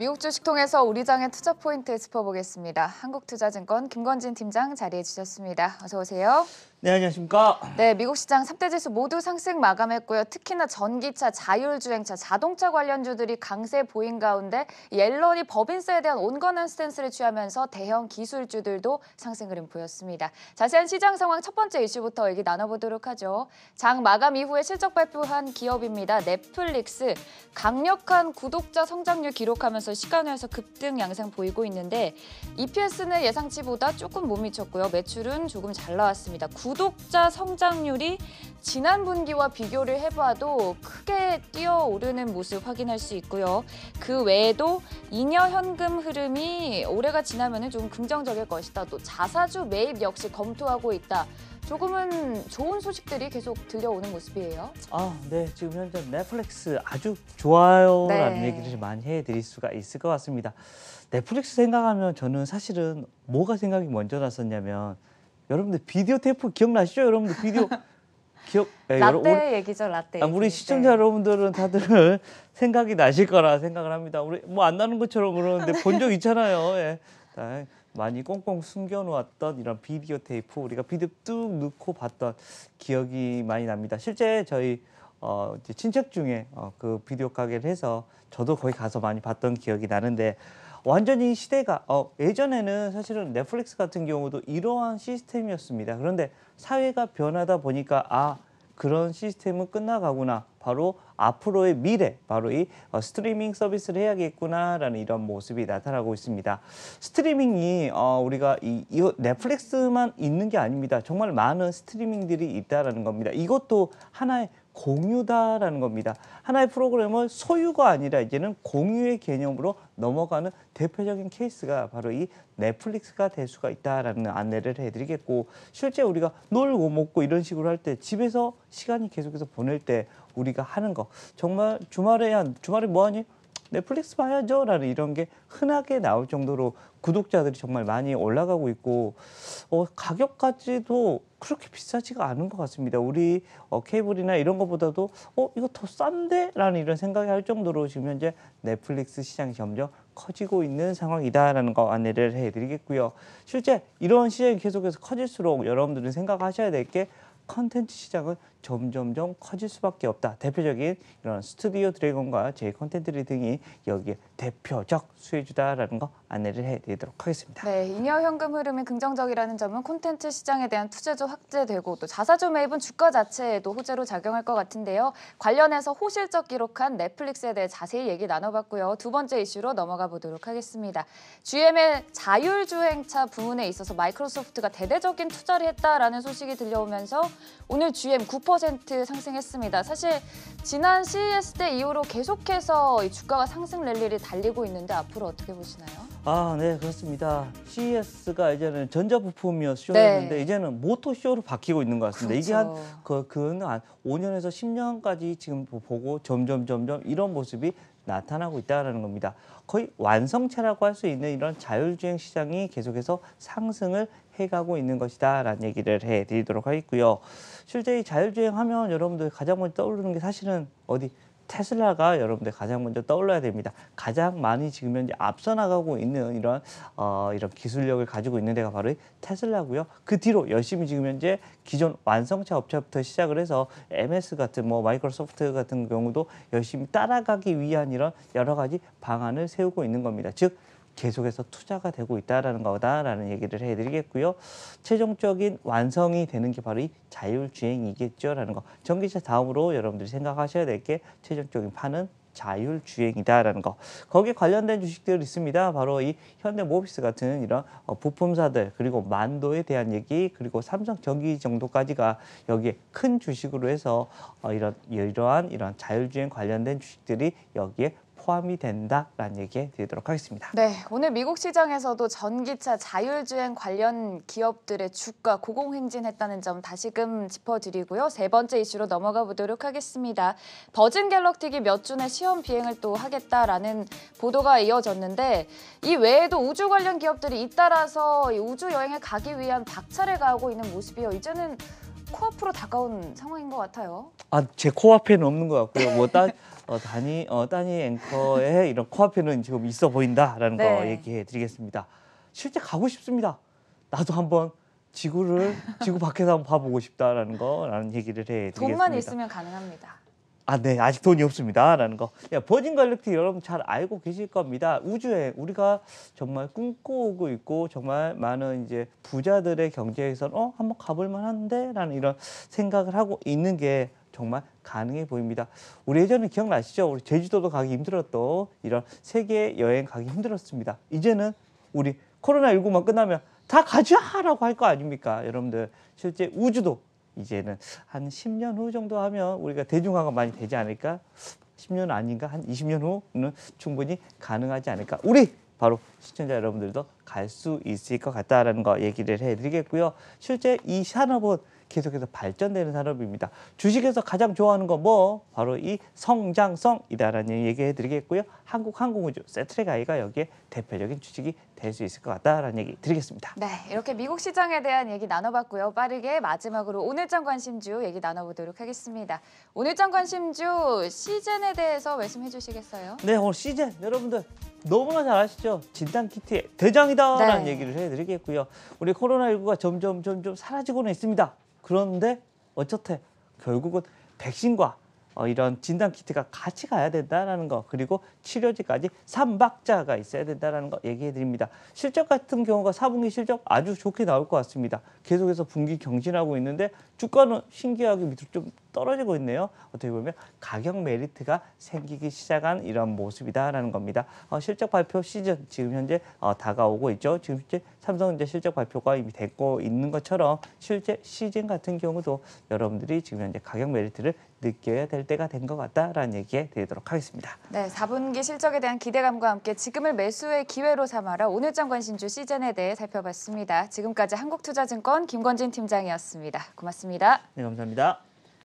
미국 주식통에서 우리장의 투자 포인트 짚어보겠습니다. 한국투자증권 김건진 팀장 자리해 주셨습니다. 어서 오세요. 네, 안녕하십니까. 네, 미국 시장 3대 지수 모두 상승 마감했고요. 특히나 전기차, 자율주행차, 자동차 관련주들이 강세 보인 가운데 옐런이 법인세에 대한 온건한 스탠스를 취하면서 대형 기술주들도 상승 흐름 보였습니다. 자세한 시장 상황 첫 번째 이슈부터 얘기 나눠보도록 하죠. 장 마감 이후에 실적 발표한 기업입니다. 넷플릭스, 강력한 구독자 성장률 기록하면서 시간에서 급등 양상 보이고 있는데 EPS는 예상치보다 조금 못 미쳤고요. 매출은 조금 잘 나왔습니다. 구독자 성장률이 지난 분기와 비교를 해봐도 크게 뛰어오르는 모습 확인할 수 있고요. 그 외에도 잉여 현금 흐름이 올해가 지나면 좀 긍정적일 것이다. 또 자사주 매입 역시 검토하고 있다. 조금은 좋은 소식들이 계속 들려오는 모습이에요. 아, 네. 지금 현재 넷플릭스 아주 좋아요라는 네. 얘기를 많이 해드릴 수가 있을 것 같습니다. 넷플릭스 생각하면 저는 사실은 뭐가 생각이 먼저 났었냐면 여러분들 비디오 테이프 기억나시죠? 여러분들 비디오 기억 네, 라떼 여러, 얘기죠 라떼. 아, 우리 시청자 네. 여러분들은 다들 생각이 나실 거라 생각을 합니다. 우리 뭐 안 나는 것처럼 그러는데 본 적 있잖아요. 예. 네. 많이 꽁꽁 숨겨놓았던 이런 비디오 테이프 우리가 비디오 뚝 넣고 봤던 기억이 많이 납니다. 실제 저희 어, 친척 중에 어, 그 비디오 가게를 해서 저도 거기 가서 많이 봤던 기억이 나는데 완전히 시대가 어, 예전에는 사실은 넷플릭스 같은 경우도 이러한 시스템이었습니다. 그런데 사회가 변하다 보니까 아 그런 시스템은 끝나가구나. 바로 앞으로의 미래, 바로 이 어, 스트리밍 서비스를 해야겠구나라는 이런 모습이 나타나고 있습니다. 스트리밍이 어, 우리가 이, 이 넷플릭스만 있는 게 아닙니다. 정말 많은 스트리밍들이 있다라는 겁니다. 이것도 하나의 공유다라는 겁니다. 하나의 프로그램은 소유가 아니라 이제는 공유의 개념으로 넘어가는 대표적인 케이스가 바로 이 넷플릭스가 될 수가 있다라는 안내를 해드리겠고 실제 우리가 놀고 먹고 이런 식으로 할 때 집에서 시간이 계속해서 보낼 때 우리가 하는 거 정말 주말에 한 주말에 뭐하니? 넷플릭스 봐야죠 라는 이런 게 흔하게 나올 정도로 구독자들이 정말 많이 올라가고 있고 어, 가격까지도 그렇게 비싸지가 않은 것 같습니다. 우리 어, 케이블이나 이런 것보다도 어 이거 더 싼데? 라는 이런 생각이 할 정도로 지금 현재 넷플릭스 시장이 점점 커지고 있는 상황이다라는 거 안내를 해드리겠고요. 실제 이런 시장이 계속해서 커질수록 여러분들은 생각하셔야 될 게 컨텐츠 시장은 점점점 커질 수밖에 없다. 대표적인 이런 스튜디오 드래곤과 제 컨텐츠리 등이 여기에 대표적 수혜주다라는 거 안내를 해드리도록 하겠습니다. 네, 잉여 현금 흐름이 긍정적이라는 점은 콘텐츠 시장에 대한 투자도 확대되고 또 자사주 매입은 주가 자체에도 호재로 작용할 것 같은데요. 관련해서 호실적 기록한 넷플릭스에 대해 자세히 얘기 나눠봤고요. 두 번째 이슈로 넘어가 보도록 하겠습니다. GM의 자율주행차 부문에 있어서 마이크로소프트가 대대적인 투자를 했다라는 소식이 들려오면서 오늘 GM 9% 5% 상승했습니다. 사실 지난 CES 때 이후로 계속해서 주가가 상승 랠리를 달리고 있는데 앞으로 어떻게 보시나요? 아, 네, 그렇습니다. CES가 이제는 전자부품이어 쇼였는데 네. 이제는 모터 쇼로 바뀌고 있는 것 같습니다. 그렇죠. 이게 한 그렇죠. 그, 그한 5년에서 10년까지 지금 보고 점점 점점 이런 모습이 나타나고 있다는 겁니다. 거의 완성체라고 할 수 있는 이런 자율주행 시장이 계속해서 상승을 해가고 있는 것이다 라는 얘기를 해드리도록 하겠고요. 실제 이 자율주행 하면 여러분들 가장 먼저 떠오르는 게 사실은 어디 테슬라가 여러분들 가장 먼저 떠올라야 됩니다. 가장 많이 지금 현재 앞서 나가고 있는 이런 어, 이런 기술력을 가지고 있는 데가 바로 테슬라고요. 그 뒤로 열심히 지금 현재 기존 완성차 업체부터 시작을 해서 MS 같은 뭐 마이크로소프트 같은 경우도 열심히 따라가기 위한 이런 여러 가지 방안을 세우고 있는 겁니다. 즉 계속해서 투자가 되고 있다라는 거다라는 얘기를 해드리겠고요. 최종적인 완성이 되는 게 바로 이 자율주행이겠죠라는 거. 전기차 다음으로 여러분들이 생각하셔야 될 게 최종적인 판은 자율주행이다라는 거. 거기에 관련된 주식들 있습니다. 바로 이 현대모비스 같은 이런 어, 부품사들 그리고 만도에 대한 얘기 그리고 삼성전기 정도까지가 여기에 큰 주식으로 해서 어, 이런 이러한 이런 자율주행 관련된 주식들이 여기에 포함이 된다라는 얘기 드리도록 하겠습니다. 네, 오늘 미국 시장에서도 전기차 자율주행 관련 기업들의 주가 고공행진했다는 점 다시금 짚어드리고요. 세 번째 이슈로 넘어가 보도록 하겠습니다. 버진 갤럭틱이 몇 주 내 시험 비행을 또 하겠다라는 보도가 이어졌는데 이 외에도 우주 관련 기업들이 잇따라서 우주 여행에 가기 위한 박차를 가하고 있는 모습이요. 이제는 코앞으로 다가온 상황인 것 같아요. 아, 제 코앞에는 없는 것 같고요. 뭐 따, 어, 단이 어, 따니 앵커의 이런 코앞에는 지금 있어 보인다라는 네. 거 얘기해 드리겠습니다. 실제 가고 싶습니다. 나도 한번 지구를 지구 밖에서 한번 봐보고 싶다라는 거라는 얘기를 해 드리겠습니다. 돈만 있으면 가능합니다. 아, 네. 아직 돈이 없습니다라는 거. 야, 버진 갈릭티 여러분 잘 알고 계실 겁니다. 우주에 우리가 정말 꿈꾸고 있고 정말 많은 이제 부자들의 경제에선 어, 한번 가볼 만한데라는 이런 생각을 하고 있는 게 정말 가능해 보입니다. 우리 예전에 기억나시죠? 우리 제주도도 가기 힘들었던 이런 세계 여행 가기 힘들었습니다. 이제는 우리 코로나19만 끝나면 다 가자라고 할 거 아닙니까? 여러분들 실제 우주도 이제는 한 10년 후 정도 하면 우리가 대중화가 많이 되지 않을까? 10년 아닌가? 한 20년 후는 충분히 가능하지 않을까? 우리 바로 시청자 여러분들도 갈수 있을 것 같다라는 거 얘기를 해드리겠고요. 실제 이 산업은 계속해서 발전되는 산업입니다. 주식에서 가장 좋아하는 거 뭐? 바로 이 성장성이다라는 얘기 해드리겠고요. 한국항공우주, 세트레가이가 여기에 대표적인 주식이 될 수 있을 것 같다라는 얘기 드리겠습니다. 네, 이렇게 미국 시장에 대한 얘기 나눠봤고요. 빠르게 마지막으로 오늘장 관심주 얘기 나눠보도록 하겠습니다. 오늘장 관심주 시즌에 대해서 말씀해 주시겠어요? 네, 오늘 시즌 여러분들 너무나 잘 아시죠? 진단키트의 대장이다. 힘들다라는 네. 얘기를 해드리겠고요. 우리 코로나19가 점점 점점 사라지고는 있습니다. 그런데 어쨌든 결국은 백신과 어, 이런 진단 키트가 같이 가야 된다라는 거 그리고 치료제까지 삼박자가 있어야 된다라는 거 얘기해 드립니다. 실적 같은 경우가 사분기 실적 아주 좋게 나올 것 같습니다. 계속해서 분기 경신하고 있는데 주가는 신기하게 밑으로 좀 떨어지고 있네요. 어떻게 보면 가격 메리트가 생기기 시작한 이런 모습이다라는 겁니다. 어, 실적 발표 시즌 지금 현재 어, 다가오고 있죠. 지금 현재 삼성 이제 실적 발표가 이미 됐고 있는 것처럼 실제 시즌 같은 경우도 여러분들이 지금 현재 가격 메리트를 느껴야 될 때가 된 것 같다라는 얘기에 드리도록 하겠습니다. 네, 4분기 실적에 대한 기대감과 함께 지금을 매수의 기회로 삼아라 오늘장 관심주 시즌에 대해 살펴봤습니다. 지금까지 한국투자증권 김건진 팀장이었습니다. 고맙습니다. 네, 감사합니다.